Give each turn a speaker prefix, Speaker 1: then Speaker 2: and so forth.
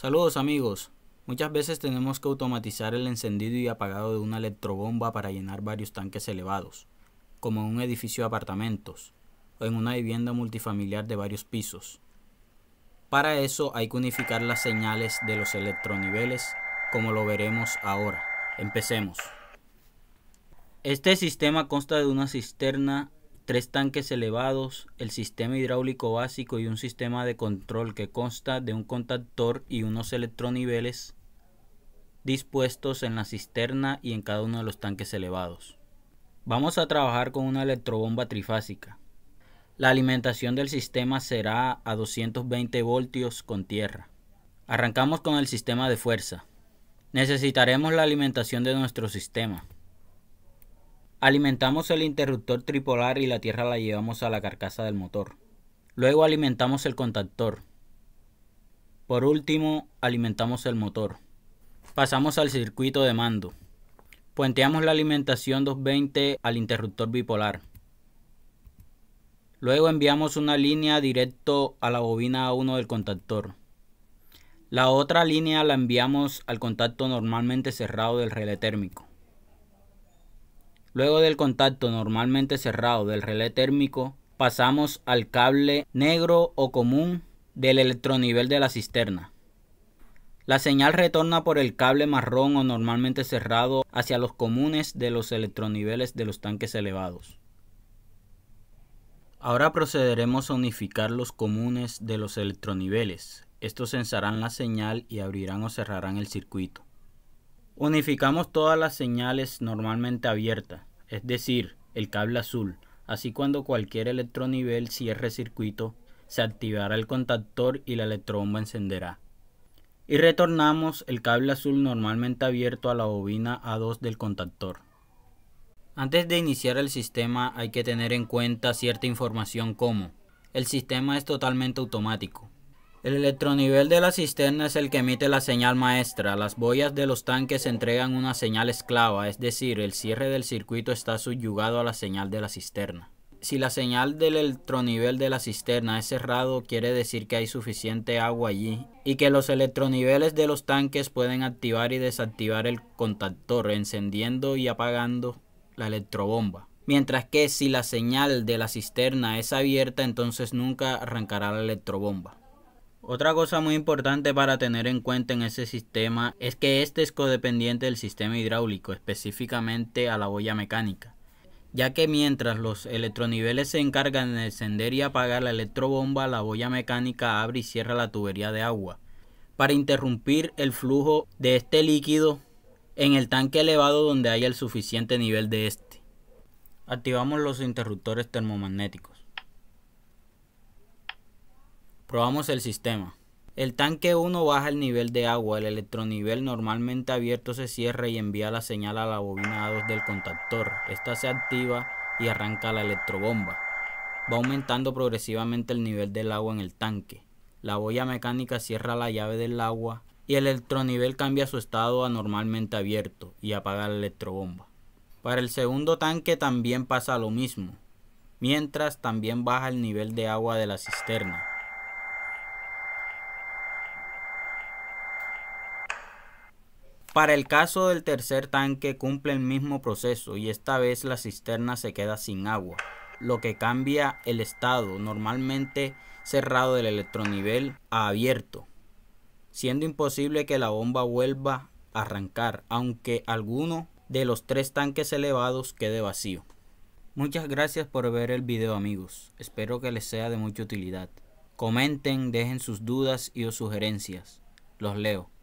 Speaker 1: Saludos amigos. Muchas veces tenemos que automatizar el encendido y apagado de una electrobomba para llenar varios tanques elevados, como en un edificio de apartamentos o en una vivienda multifamiliar de varios pisos. Para eso hay que unificar las señales de los electroniveles, como lo veremos ahora. Empecemos. Este sistema consta de una cisterna tres tanques elevados, el sistema hidráulico básico y un sistema de control que consta de un contactor y unos electroniveles dispuestos en la cisterna y en cada uno de los tanques elevados. Vamos a trabajar con una electrobomba trifásica. La alimentación del sistema será a 220 voltios con tierra. Arrancamos con el sistema de fuerza. Necesitaremos la alimentación de nuestro sistema. Alimentamos el interruptor tripolar y la tierra la llevamos a la carcasa del motor. Luego alimentamos el contactor. Por último, alimentamos el motor. Pasamos al circuito de mando. Puenteamos la alimentación 220 al interruptor bipolar. Luego enviamos una línea directo a la bobina A1 del contactor. La otra línea la enviamos al contacto normalmente cerrado del relé térmico. Luego del contacto normalmente cerrado del relé térmico, pasamos al cable negro o común del electronivel de la cisterna. La señal retorna por el cable marrón o normalmente cerrado hacia los comunes de los electroniveles de los tanques elevados. Ahora procederemos a unificar los comunes de los electroniveles. Estos censarán la señal y abrirán o cerrarán el circuito. Unificamos todas las señales normalmente abiertas, es decir, el cable azul. Así cuando cualquier electronivel cierre circuito, se activará el contactor y la electrobomba encenderá. Y retornamos el cable azul normalmente abierto a la bobina A2 del contactor. Antes de iniciar el sistema hay que tener en cuenta cierta información como el sistema es totalmente automático, el electronivel de la cisterna es el que emite la señal maestra. Las boyas de los tanques entregan una señal esclava, es decir, el cierre del circuito está subyugado a la señal de la cisterna. Si la señal del electronivel de la cisterna es cerrado, quiere decir que hay suficiente agua allí y que los electroniveles de los tanques pueden activar y desactivar el contactor, encendiendo y apagando la electrobomba. Mientras que si la señal de la cisterna es abierta, entonces nunca arrancará la electrobomba. Otra cosa muy importante para tener en cuenta en ese sistema es que este es codependiente del sistema hidráulico, específicamente a la boya mecánica, ya que mientras los electroniveles se encargan de encender y apagar la electrobomba, la boya mecánica abre y cierra la tubería de agua para interrumpir el flujo de este líquido en el tanque elevado donde haya el suficiente nivel de este. Activamos los interruptores termomagnéticos. Probamos el sistema. El tanque 1 baja el nivel de agua, el electronivel normalmente abierto se cierra y envía la señal a la bobina 2 del contactor. Esta se activa y arranca la electrobomba. Va aumentando progresivamente el nivel del agua en el tanque. La boya mecánica cierra la llave del agua y el electronivel cambia su estado a normalmente abierto y apaga la electrobomba. Para el segundo tanque también pasa lo mismo, mientras también baja el nivel de agua de la cisterna. Para el caso del tercer tanque cumple el mismo proceso y esta vez la cisterna se queda sin agua, lo que cambia el estado normalmente cerrado del electronivel a abierto, siendo imposible que la bomba vuelva a arrancar, aunque alguno de los tres tanques elevados quede vacío. Muchas gracias por ver el video amigos, espero que les sea de mucha utilidad. Comenten, dejen sus dudas y sugerencias, los leo.